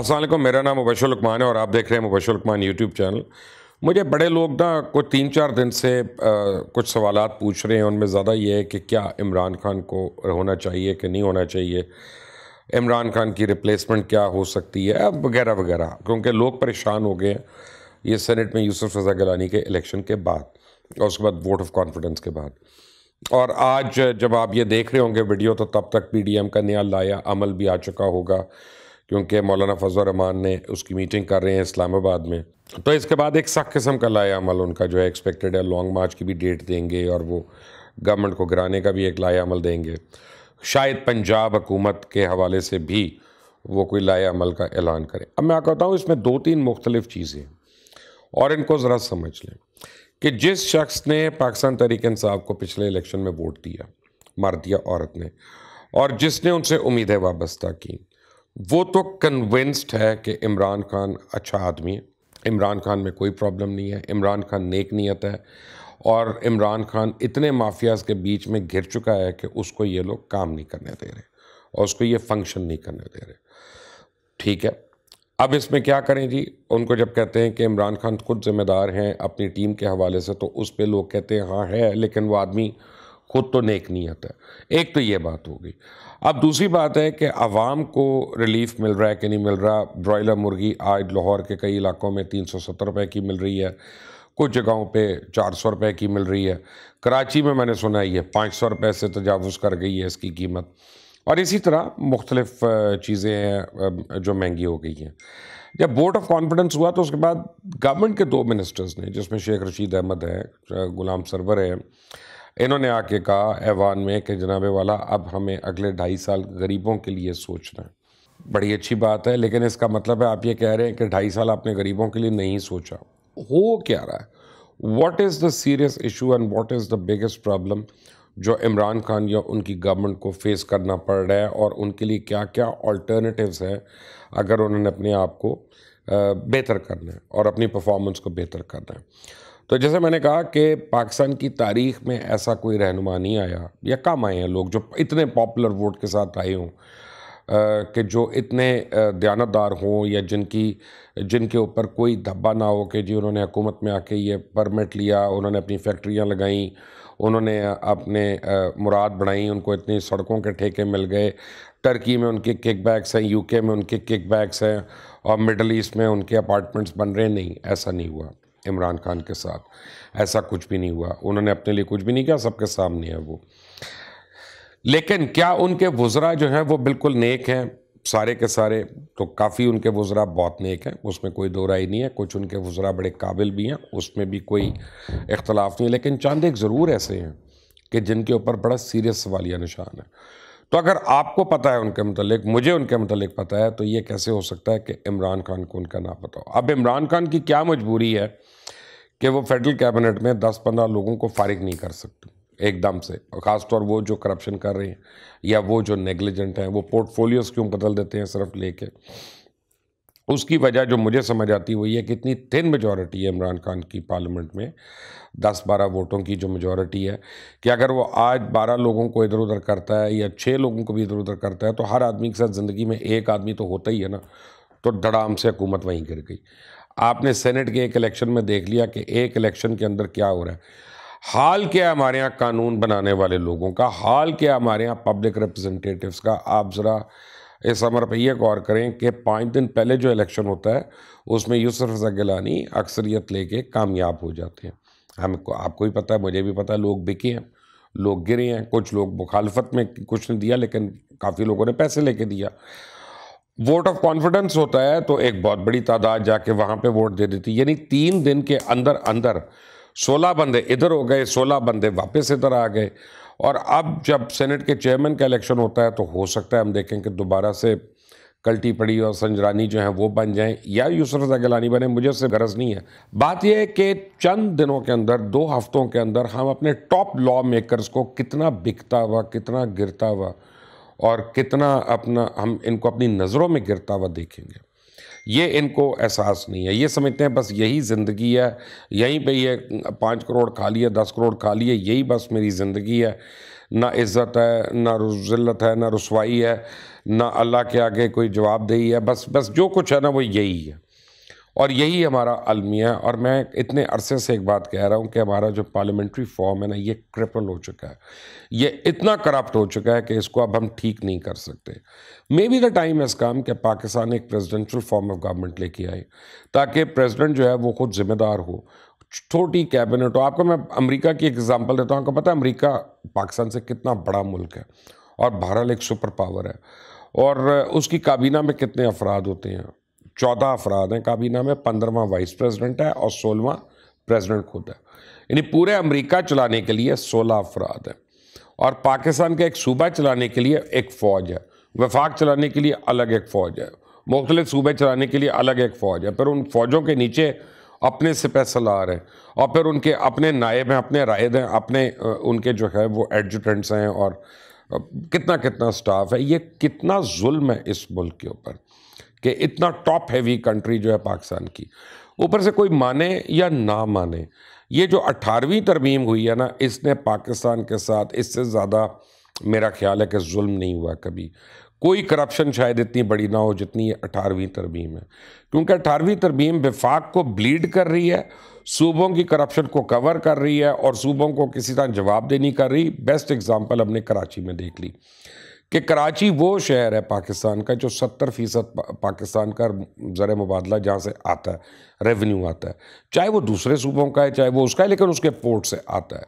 असल मेरा नाम मुबशर लकमान है और आप देख रहे हैं मुबशर लकमान यूट्यूब चैनल मुझे बड़े लोग ना कुछ तीन चार दिन से आ, कुछ सवाल पूछ रहे हैं उनमें ज़्यादा ये है कि क्या इमरान खान को होना चाहिए कि नहीं होना चाहिए इमरान खान की रिप्लेसमेंट क्या हो सकती है वगैरह वगैरह क्योंकि लोग परेशान हो गए हैं ये सेनेट में यूसुफ रजा गलानी के इलेक्शन के बाद और उसके बाद वोट ऑफ कॉन्फिडेंस के बाद और आज जब आप ये देख रहे होंगे वीडियो तो तब तक पीडीएम का नया लाया अमल भी आ चुका होगा क्योंकि मौलाना फजल रहमान ने उसकी मीटिंग कर रहे हैं इस्लामाबाद में तो इसके बाद एक सख्त किस्म का लाया अमल उनका जो है एक्सपेक्टेड है लॉन्ग मार्च की भी डेट देंगे और वो गवर्नमेंट को गिराने का भी एक लाया अमल देंगे शायद पंजाब हुकूमत के हवाले से भी वो कोई लाया अमल का ऐलान करें अब मैं कहता हूँ इसमें दो तीन मुख्तलिफ चीज़ें और इनको ज़रा समझ लें कि जिस शख्स ने पाकिस्तान तहरीक इंसाफ को पिछले इलेक्शन में वोट दिया मार दिया औरत ने और जिसने उनसे उम्मीदें वाबस्ता की वो तो कन्विंस्ड है कि इमरान खान अच्छा आदमी है इमरान खान में कोई प्रॉब्लम नहीं है इमरान खान नेक नीयत है और इमरान खान इतने माफियाज के बीच में घिर चुका है कि उसको ये लोग काम नहीं करने दे रहे और उसको ये फंक्शन नहीं करने दे रहे ठीक है अब इसमें क्या करें जी उनको जब कहते हैं कि इमरान खान खुद जिम्मेदार हैं अपनी टीम के हवाले से तो उस पर लोग कहते हैं हाँ है लेकिन वो आदमी खुद तो नेक नहीं आता एक तो ये बात हो गई अब दूसरी बात है कि आवाम को रिलीफ मिल रहा है कि नहीं मिल रहा ब्रॉयलर मुर्गी आज लाहौर के कई इलाकों में तीन सौ सत्तर रुपये की मिल रही है कुछ जगहों पे चार सौ रुपये की मिल रही है कराची में मैंने सुना है ये पाँच सौ रुपये से तजावज़ कर गई है इसकी कीमत और इसी तरह मुख्तलिफ चीज़ें हैं जो महंगी हो गई हैं जब बोर्ड ऑफ कॉन्फिडेंस हुआ तो उसके बाद गवर्नमेंट के दो मिनिस्टर्स ने जिसमें शेख रशीद अहमद है गुलाम सरवर है इन्होंने आके कहा ऐवान में कि जनाबे वाला अब हमें अगले ढाई साल गरीबों के लिए सोचना है बड़ी अच्छी बात है लेकिन इसका मतलब है आप ये कह रहे हैं कि ढाई साल आपने गरीबों के लिए नहीं सोचा हो क्या रहा है what is the serious issue and what is the biggest problem जो इमरान खान या उनकी गवर्नमेंट को फेस करना पड़ रहा है और उनके लिए क्या क्या ऑल्टरनेटिवस हैं अगर उन्होंने अपने आप को बेहतर करना है और अपनी परफॉर्मेंस को बेहतर करना है तो जैसे मैंने कहा कि पाकिस्तान की तारीख में ऐसा कोई रहनुमा नहीं आया या कम आए हैं लोग जो इतने पॉपुलर वोट के साथ आए हों कि जो इतने दयानतदार हों या जिनकी जिनके ऊपर कोई धब्बा ना हो कि जी उन्होंने हुकूमत में आके ये परमिट लिया उन्होंने अपनी फैक्ट्रियाँ लगाईं उन्होंने अपने मुराद बढ़ाई उनको इतनी सड़कों के ठेके मिल गए टर्की में उनके किक बैग्स हैं यूके में उनके किक बैग्स हैं और मिडल ईस्ट में उनके अपार्टमेंट्स बन रहे नहीं ऐसा नहीं हुआ इमरान खान के साथ ऐसा कुछ भी नहीं हुआ उन्होंने अपने लिए कुछ भी नहीं किया सबके सामने है वो लेकिन क्या उनके वज्रा जो हैं वो बिल्कुल नेक हैं सारे के सारे तो काफ़ी उनके वज्रा बहुत नेक हैं उसमें कोई दो राय नहीं है कुछ उनके वज्रा बड़े काबिल भी हैं उसमें भी कोई इख्तलाफ नहीं है लेकिन चांद एक ज़रूर ऐसे हैं कि जिनके ऊपर बड़ा सीरियस सवालिया निशान है तो अगर आपको पता है उनके मतलब मुझे उनके मतलब पता है तो ये कैसे हो सकता है कि इमरान खान को उनका ना पता हो अब इमरान खान की क्या मजबूरी है कि वो फेडरल कैबिनेट में दस पंद्रह लोगों को फारिग नहीं कर सकते एकदम से ख़ासतौर वो जो करप्शन कर रहे हैं या वो जो नेग्लिजेंट हैं वो पोर्टफोलियोज़ क्यों बदल देते हैं सिर्फ लेके उसकी वजह जो मुझे समझ आती हुई है कि इतनी थिन मेजॉरिटी है इमरान खान की पार्लियामेंट में दस बारह वोटों की जो मेजॉरिटी है कि अगर वो आज बारह लोगों को इधर उधर करता है या छः लोगों को भी इधर उधर करता है तो हर आदमी के साथ ज़िंदगी में एक आदमी तो होता ही है ना तो डड़ाम से हुकूमत वहीं गिर गई आपने सेनेट के एक इलेक्शन में देख लिया कि एक इलेक्शन के अंदर क्या हो रहा है हाल क्या हमारे यहाँ कानून बनाने वाले लोगों का हाल क्या हमारे यहाँ पब्लिक रिप्रजेंटेटिवस का आप ज़रा इस अमर पर यह गौर करें कि पाँच दिन पहले जो इलेक्शन होता है उसमें यूसुफ रजा गिलानी अक्सरियत लेके कामयाब हो जाते हैं हमको आपको भी पता है मुझे भी पता है लोग बिके हैं लोग गिरे हैं कुछ लोग मुखालफत में कुछ ने दिया लेकिन काफ़ी लोगों ने पैसे लेके दिया वोट ऑफ कॉन्फिडेंस होता है तो एक बहुत बड़ी तादाद जाके वहाँ पर वोट दे देती यानी तीन दिन के अंदर अंदर सोलह बंदे इधर हो गए सोलह बंदे वापस इधर आ गए और अब जब सेनेट के चेयरमैन का इलेक्शन होता है तो हो सकता है हम देखें कि दोबारा से कल्टी पड़ी और संजरानी जो हैं वो बन जाएं या यूसर अगलानी बने मुझे उससे गरज नहीं है बात यह है कि चंद दिनों के अंदर दो हफ्तों के अंदर हम अपने टॉप लॉ मेकर्स को कितना बिकता हुआ कितना गिरता हुआ और कितना अपना हम इनको अपनी नज़रों में गिरता हुआ देखेंगे ये इनको एहसास नहीं है ये समझते हैं बस यही ज़िंदगी है यहीं पे ये पाँच करोड़ खा लिए दस करोड़ खा लिए यही बस मेरी ज़िंदगी है ना इज़्ज़त है ना ज़िल्लत है ना रसवाई है ना अल्लाह के आगे कोई जवाबदेही है बस बस जो कुछ है ना वो यही है और यही हमारा अलमिया और मैं इतने अरसे से एक बात कह रहा हूँ कि हमारा जो पार्लियामेंट्री फॉर्म है ना ये क्रिपल हो चुका है ये इतना करप्ट हो चुका है कि इसको अब हम ठीक नहीं कर सकते मे बी द टाइम इस काम कि पाकिस्तान एक प्रेसिडेंशियल फॉर्म ऑफ गवर्नमेंट लेके आए ताकि प्रेसिडेंट जो है वो खुद जिम्मेदार हो छोटी कैबिनेट हो आपको मैं अमरीका की एग्ज़ाम्पल देता हूँ आपको पता है अमरीका पाकिस्तान से कितना बड़ा मुल्क है और भारत एक सुपर पावर है और उसकी काबीना में कितने अफराद होते हैं चौदह अफराद हैं काबीना में पंद्रवा वाइस प्रेसिडेंट है और सोलहवा प्रेसिडेंट खुद है यानी पूरे अमेरिका चलाने के लिए सोलह अफराद हैं और पाकिस्तान का एक सूबा चलाने के लिए एक फ़ौज है वफाक चलाने के लिए अलग एक फ़ौज है मुख्तलिफ सूबे चलाने के लिए अलग एक फ़ौज है फिर उन फ़ौजों के नीचे अपने सिपहसलार हैं और फिर उनके अपने नायब हैं अपने रायद हैं अपने उनके जो है वो एडजुटेंट्स हैं और कितना कितना स्टाफ है ये कितना जुल्म है इस मुल्क के ऊपर कि इतना टॉप हैवी कंट्री जो है पाकिस्तान की ऊपर से कोई माने या ना माने ये जो अठारहवीं तरमीम हुई है ना इसने पाकिस्तान के साथ इससे ज़्यादा मेरा ख्याल है कि जुल्म नहीं हुआ कभी कोई करप्शन शायद इतनी बड़ी ना हो जितनी ये अठारहवीं तरमीम है क्योंकि अठारहवीं तरमीम विफाक को ब्लीड कर रही है सूबों की करप्शन को कवर कर रही है और सूबों को किसी तरह जवाब देनी कर रही बेस्ट एग्ज़ाम्पल हमने कराची में देख ली कि कराची वो शहर है पाकिस्तान का जो सत्तर फ़ीसद पाकिस्तान का ज़र मुबादला जहाँ से आता है रेवेन्यू आता है चाहे वो दूसरे सूबों का है चाहे वो उसका है लेकिन उसके पोर्ट से आता है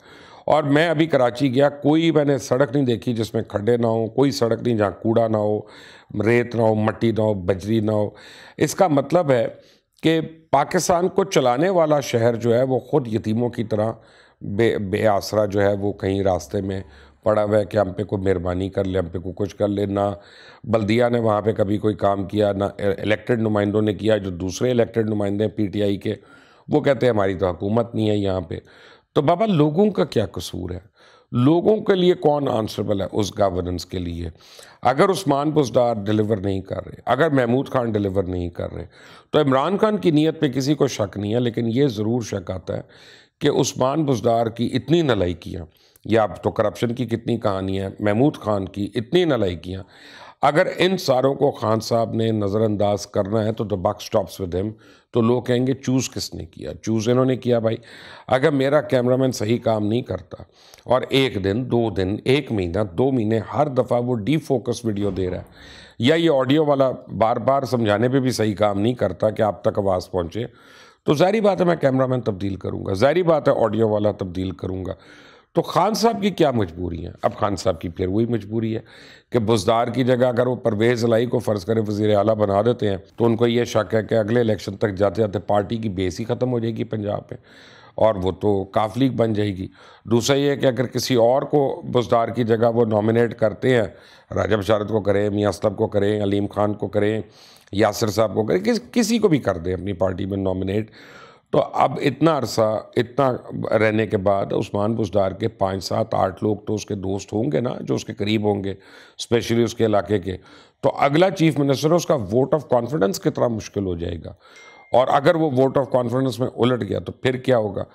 और मैं अभी कराची गया कोई मैंने सड़क नहीं देखी जिसमें खड्डे ना हो कोई सड़क नहीं जहाँ कूड़ा ना हो रेत ना हो मट्टी ना हो बजरी ना हो इसका मतलब है कि पाकिस्तान को चलाने वाला शहर जो है वो ख़ुद यतीमों की तरह बे बेआसरा जो है वो कहीं रास्ते में पड़ा हुआ है कि हम पे कोई मेहरबानी कर ले हम पे को कुछ कर ले ना बल्दिया ने वहाँ पे कभी कोई काम किया ना इलेक्टेड नुमाइंदों ने किया जो दूसरे इलेक्टेड नुमाइंदे हैं पीटीआई के वो कहते हैं हमारी तो हुकूमत नहीं है यहाँ पे तो बाबा लोगों का क्या कसूर है लोगों के लिए कौन आंसरेबल है उस गवर्नेंस के लिए अगर उस्मान बुजदार डिलीवर नहीं कर रहे अगर महमूद खान डिलीवर नहीं कर रहे तो इमरान खान की नीयत पे किसी को शक नहीं है लेकिन ये ज़रूर शक आता है कि उस्मान बुजदार की इतनी नलाइकियाँ या अब तो करप्शन की कितनी कहानियाँ महमूद खान की इतनी नलाइकियाँ अगर इन सारों को खान साहब ने नज़रअंदाज करना है तो the buck stops with him तो लोग कहेंगे चूज़ किसने किया चूज़ इन्होंने किया भाई अगर मेरा कैमरामैन सही काम नहीं करता और एक दिन दो दिन एक महीना दो महीने हर दफ़ा वो डी फोकस वीडियो दे रहा है या ये ऑडियो वाला बार बार समझाने पे भी सही काम नहीं करता कि आप तक आवाज़ पहुँचे तो जहरी बात है मैं कैमरा मैन तब्दील करूँगा जहरी बात है ऑडियो वाला तब्दील करूँगा तो खान साहब की क्या मजबूरी है अब खान साहब की फिर वही मजबूरी है कि बुजदार की जगह अगर वो परवेज़ लाई को फ़र्ज़ करें वज़ी अला बना देते हैं तो उनको ये शक है कि अगले इलेक्शन तक जाते जाते पार्टी की बेस ही ख़त्म हो जाएगी पंजाब में और वो तो काफ लीग बन जाएगी दूसरा ये है कि अगर किसी और को बुजदार की जगह वो नॉमिनेट करते हैं राजा बशारत को करें मियाँ असलम को करें अलीम खान को करें यासर साहब को करें किस किसी को भी कर दें अपनी पार्टी में नॉमिनेट तो अब इतना अरसा इतना रहने के बाद उस्मान बुजदार के पाँच सात आठ लोग तो उसके दोस्त होंगे ना जो उसके करीब होंगे स्पेशली उसके इलाके के तो अगला चीफ मिनिस्टर उसका वोट ऑफ कॉन्फिडेंस कितना मुश्किल हो जाएगा और अगर वो वोट ऑफ कॉन्फिडेंस में उलट गया तो फिर क्या होगा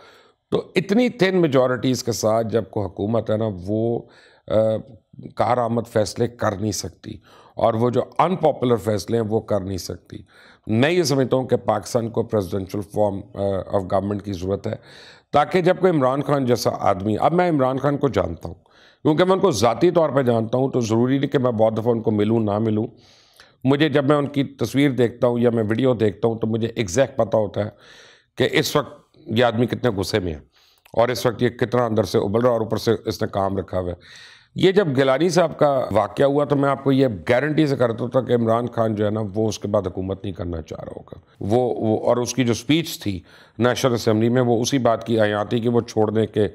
तो इतनी थिन मेजॉरिटीज़ के साथ जब को हुकूमत है ना वो कार आमद फैसले कर नहीं सकती और वो जो अनपॉपुलर फैसले हैं वो कर नहीं सकती मैं ये समझता हूँ कि पाकिस्तान को प्रेसिडेंशियल फॉर्म ऑफ गवर्नमेंट की ज़रूरत है ताकि जब कोई इमरान खान जैसा आदमी अब मैं इमरान खान को जानता हूँ क्योंकि मैं उनको ज़ाती तौर पर जानता हूँ तो ज़रूरी नहीं कि मैं बहुत दफ़ा उनको मिलूँ ना मिलूँ मुझे जब मैं उनकी तस्वीर देखता हूँ या मैं वीडियो देखता हूँ तो मुझे एग्जैक्ट पता होता है कि इस वक्त ये आदमी कितने गुस्से में है और इस वक्त ये कितना अंदर से उबल रहा है और ऊपर से इसने काम रखा हुआ है ये जब गिलानी साहब का वाक्य हुआ तो मैं आपको ये गारंटी से करता था कि इमरान खान जो है ना वो उसके बाद हुकूमत नहीं करना चाह रहा होगा वो, वो और उसकी जो स्पीच थी नेशनल असम्बली में वो उसी बात की आयाती कि वो छोड़ने के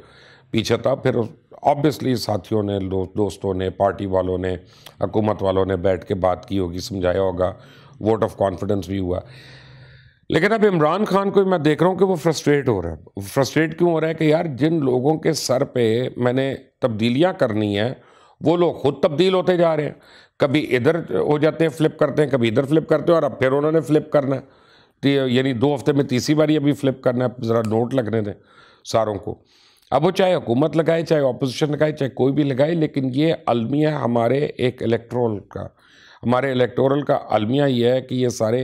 पीछे था फिर ऑब्वियसली साथियों ने दो, दोस्तों ने पार्टी वालों ने हकूमत वालों ने बैठ के बात की होगी समझाया होगा वोट ऑफ कॉन्फिडेंस भी हुआ लेकिन अब इमरान खान को मैं देख रहा हूँ कि वो फ्रस्ट्रेट हो रहा है फ्रस्ट्रेट क्यों हो रहा है कि यार जिन लोगों के सर पे मैंने तब्दीलियाँ करनी है वो लोग खुद तब्दील होते जा रहे हैं कभी इधर हो जाते हैं फ्लिप करते हैं कभी इधर फ्लिप करते हैं और अब फिर उन्होंने फ्लिप करना है तो यानी दो हफ्ते में तीसरी बार अभी फ्लिप करना है ज़रा नोट लगने दें सारों को अब वो चाहे हुकूमत लगाए चाहे अपोजिशन लगाए चाहे कोई भी लगाए लेकिन ये अलमिया हमारे एक इलेक्ट्रोल का हमारे इलेक्टोरल का अलमिया ये है कि ये सारे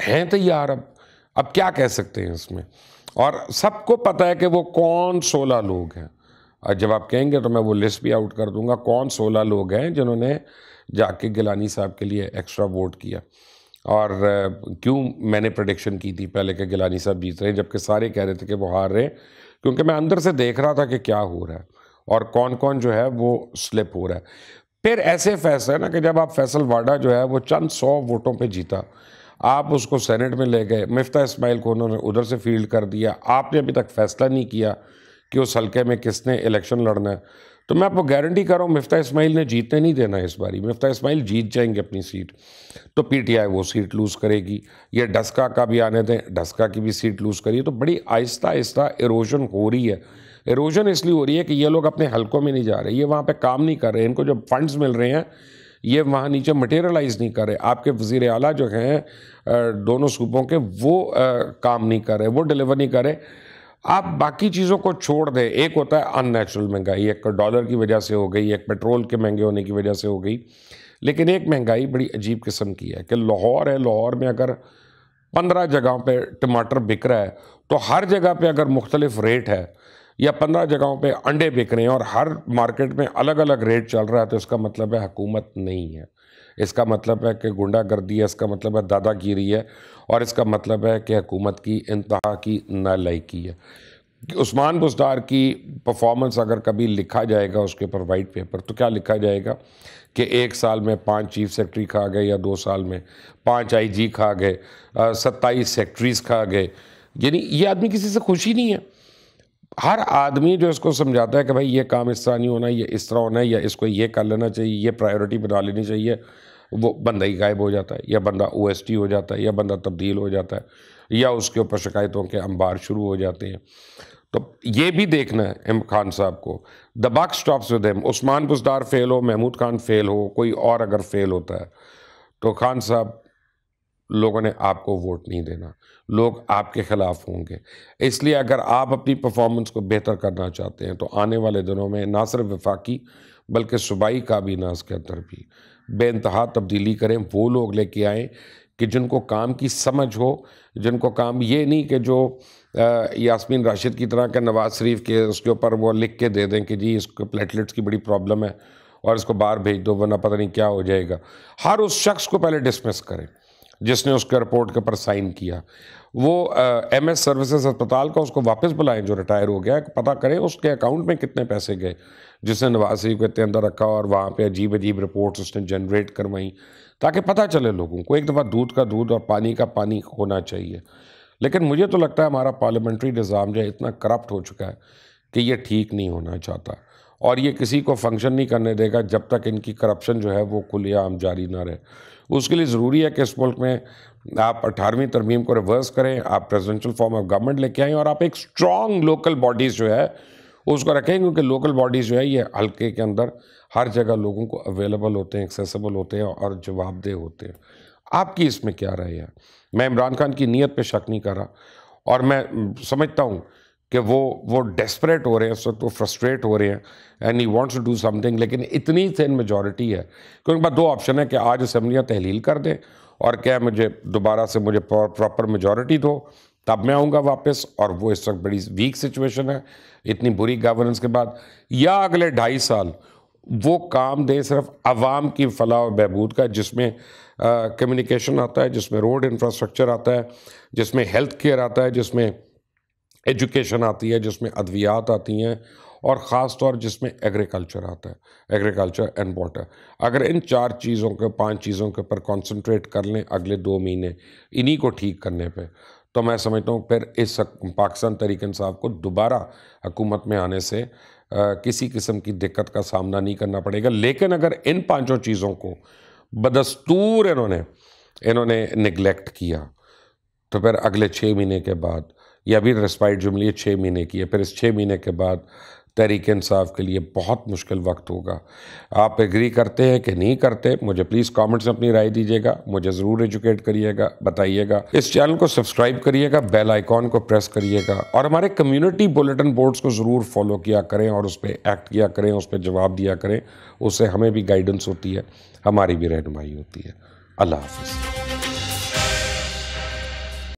हैं तैयार अब अब क्या कह सकते हैं इसमें और सबको पता है कि वो कौन सोलह लोग हैं और जब आप कहेंगे तो मैं वो लिस्ट भी आउट कर दूंगा कौन सोलह लोग हैं जिन्होंने जाके गिलानी साहब के लिए एक्स्ट्रा वोट किया और क्यों मैंने प्रडिक्शन की थी पहले कि गिलानी साहब जीत रहे हैं जबकि सारे कह रहे थे कि वो हार रहे हैं क्योंकि मैं अंदर से देख रहा था कि क्या हो रहा है और कौन कौन जो है वो स्लिप हो रहा है फिर ऐसे फैसला ना कि जब आप फैसल वाडा जो है वो चंद सौ वोटों पर जीता आप उसको सेनेट में ले गए मिफ्ता इसमाइल को उन्होंने उधर से फील्ड कर दिया आपने अभी तक फैसला नहीं किया कि उस हल्के में किसने इलेक्शन लड़ना है तो मैं आपको गारंटी कर रहा हूँ मिफ्ता इसमाइल ने जीतने नहीं देना इस बारी मिफ्ता इसमाइल जीत जाएंगे अपनी सीट तो पीटीआई वो सीट लूज़ करेगी या डस्का का भी आने दें डस्का की भी सीट लूज़ करिए तो बड़ी आहिस्ता आहिस्ता इरोजन हो रही है इरोजन इसलिए हो रही है कि ये लोग अपने हल्कों में नहीं जा रहे ये वहाँ पर काम नहीं कर रहे इनको जो फंड्स मिल रहे हैं ये वहाँ नीचे मटेरियलाइज नहीं कर रहे आपके वजीर अला जो हैं दोनों सूबों के वो काम नहीं कर रहे वो डिलीवर नहीं कर रहे आप बाकी चीज़ों को छोड़ दें एक होता है अननेचुरल महंगाई एक डॉलर तो की वजह से हो गई एक पेट्रोल के महंगे होने की वजह से हो गई लेकिन एक महंगाई बड़ी अजीब किस्म की है कि लाहौर है लाहौर में अगर पंद्रह जगहों पे टमाटर बिक रहा है तो हर जगह पे अगर मुख्तलिफ रेट है या पंद्रह जगहों पे अंडे बिक रहे हैं और हर मार्केट में अलग अलग रेट चल रहा है तो इसका मतलब है हुकूमत नहीं है इसका मतलब है कि गुंडागर्दी है इसका मतलब है दादागिरी है और इसका मतलब है कि हुकूमत की इंतहा की नालायकी है उस्मान बुजदार की परफॉर्मेंस अगर कभी लिखा जाएगा उसके ऊपर वाइट पेपर तो क्या लिखा जाएगा कि एक साल में पांच चीफ सेक्रेटरी खा गए या दो साल में पांच आईजी खा गए सत्ताईस सेक्रेटरीज खा गए यानी ये आदमी किसी से खुशी नहीं है हर आदमी जो इसको समझाता है कि भाई ये काम इस तरह नहीं होना ये इस तरह होना है या इसको ये कर लेना चाहिए ये प्रायोरिटी बना लेनी चाहिए वो बंदा ही गायब हो जाता है या बंदा ओ हो जाता है या बंदा तब्दील हो जाता है या उसके ऊपर शिकायतों के अंबार शुरू हो जाते हैं तो ये भी देखना है इम खान साहब को the buck stops with him Usman Buzdar fail हो महमूद खान फेल हो कोई और अगर फेल होता है तो खान साहब लोगों ने आपको वोट नहीं देना लोग आपके ख़िलाफ़ होंगे इसलिए अगर आप अपनी परफॉर्मेंस को बेहतर करना चाहते हैं तो आने वाले दिनों में ना सिर्फ वफाकी बल्कि सूबाई काबीना के अंदर भी बेानतहा तब्दीली करें वो लोग लेके आएँ कि जिनको काम की समझ हो जिनको काम ये नहीं कि जो यासमीन राशिद की तरह के नवाज़ शरीफ के उसके ऊपर वो लिख के दे दें कि जी इसको प्लेटलेट्स की बड़ी प्रॉब्लम है और इसको बाहर भेज दो वरना पता नहीं क्या हो जाएगा हर उस शख्स को पहले डिसमिस करें जिसने उसके रिपोर्ट के ऊपर साइन किया वो एम एस सर्विसेज अस्पताल का उसको वापस बुलाएं जो रिटायर हो गया पता करें उसके अकाउंट में कितने पैसे गए जिसने नवाज शरीफ को इतने अंदर रखा और वहाँ पे अजीब अजीब रिपोर्ट्स उसने जनरेट करवाई ताकि पता चले लोगों को एक दफ़ा दूध का दूध और पानी का पानी होना चाहिए लेकिन मुझे तो लगता है हमारा पार्लियामेंट्री निज़ाम जो है इतना करप्ट हो चुका है कि ये ठीक नहीं होना चाहता और ये किसी को फंक्शन नहीं करने देगा जब तक इनकी करप्शन जो है वो खुलेआम जारी ना रहे उसके लिए ज़रूरी है कि इस मुल्क में आप अठारहवीं तरमीम को रिवर्स करें आप प्रेजिडेंशल फॉर्म ऑफ गवर्नमेंट लेके आएँ और आप एक स्ट्रॉन्ग लोकल बॉडीज़ जो है उसको रखें क्योंकि लोकल बॉडीज़ जो है ये हल्के के अंदर हर जगह लोगों को अवेलेबल होते हैं एक्सेसबल होते हैं और जवाबदेह होते हैं आपकी इसमें क्या राय है मैं इमरान खान की नीयत पर शक नहीं कर रहा और मैं समझता हूँ कि वो वो डेस्परेट हो रहे हैं उस वक्त वो फ्रस्ट्रेट हो रहे हैं and he wants to do something लेकिन इतनी सेन मेजोरिटी है क्योंकि उनके पास दो ऑप्शन है कि आज असम्बलियाँ तहलील कर दें और क्या मुझे दोबारा से मुझे प्रॉपर मेजोरिटी दो तब मैं आऊँगा वापस और वो इस वक्त बड़ी वीक सिचुएशन है इतनी बुरी गवर्नेंस के बाद या अगले ढाई साल वो काम दें सिर्फ आवाम की फलाह बहबूद का जिसमें कम्युनिकेशन आता है जिसमें रोड इंफ्रास्ट्रक्चर आता है जिसमें हेल्थ केयर आता है जिसमें एजुकेशन आती है जिसमें अद्वियात आती हैं और ख़ास तौर जिसमें एग्रीकल्चर आता है एग्रीकल्चर एंड वाटर अगर इन चार चीज़ों के पांच चीज़ों के ऊपर कंसंट्रेट कर लें अगले दो महीने इन्हीं को ठीक करने पे तो मैं समझता हूँ फिर इस पाकिस्तान तरीक साहब को दोबारा हुकूमत में आने से आ, किसी किस्म की दिक्कत का सामना नहीं करना पड़ेगा लेकिन अगर इन पाँचों चीज़ों को बदस्तूर इन्होंने इन्होंने निगलेक्ट किया तो फिर अगले छः महीने के बाद या भी रेस्पाइट जो मिली है छः महीने की है फिर इस छः महीने के बाद तहरीक इंसाफ के लिए बहुत मुश्किल वक्त होगा आप एग्री करते हैं कि नहीं करते मुझे प्लीज़ कमेंट्स में अपनी राय दीजिएगा मुझे ज़रूर एजुकेट करिएगा बताइएगा इस चैनल को सब्सक्राइब करिएगा बेल आइकॉन को प्रेस करिएगा और हमारे कम्युनिटी बुलेटिन बोर्ड्स को ज़रूर फॉलो किया करें और उस पर एक्ट किया करें उस पर जवाब दिया करें उससे हमें भी गाइडेंस होती है हमारी भी रहनमाई होती है अल्लाह हाफिज़